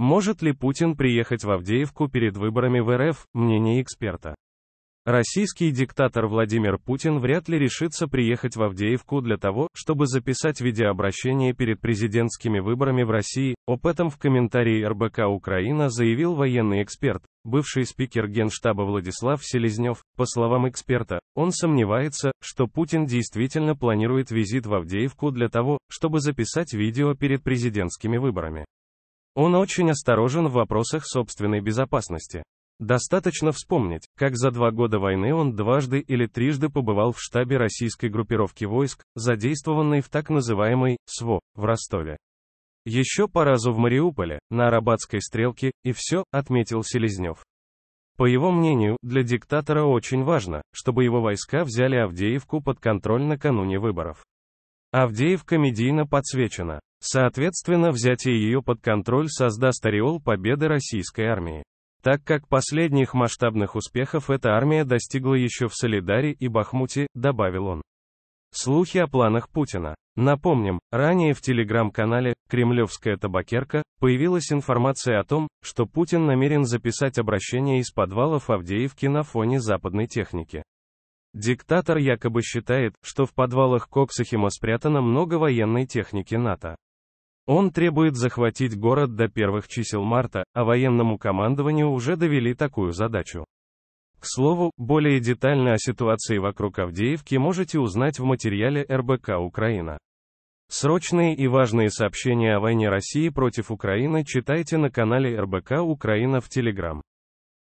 Может ли Путин приехать в Авдеевку перед выборами в РФ, мнение эксперта. Российский диктатор Владимир Путин вряд ли решится приехать в Авдеевку для того, чтобы записать видеообращение перед президентскими выборами в России. Об этом в комментарии РБК Украина заявил военный эксперт, бывший спикер Генштаба Владислав Селезнев. По словам эксперта, он сомневается, что Путин действительно планирует визит в Авдеевку для того, чтобы записать видео перед президентскими выборами. Он очень осторожен в вопросах собственной безопасности. Достаточно вспомнить, как за два года войны он дважды или трижды побывал в штабе российской группировки войск, задействованной в так называемой СВО в Ростове. Еще по разу в Мариуполе, на Арабатской стрелке, и все, отметил Селезнев. По его мнению, для диктатора очень важно, чтобы его войска взяли Авдеевку под контроль накануне выборов. Авдеевка медийно подсвечена. Соответственно, взятие ее под контроль создаст ореол победы российской армии. Так как последних масштабных успехов эта армия достигла еще в Солидаре и Бахмуте, добавил он. Слухи о планах Путина. Напомним, ранее в телеграм-канале «Кремлевская табакерка» появилась информация о том, что Путин намерен записать обращение из подвалов Авдеевки на фоне западной техники. Диктатор якобы считает, что в подвалах Коксахима спрятано много военной техники НАТО. Он требует захватить город до первых чисел марта, а военному командованию уже довели такую задачу. К слову, более детально о ситуации вокруг Авдеевки можете узнать в материале РБК «Украина». Срочные и важные сообщения о войне России против Украины читайте на канале РБК «Украина» в Телеграм.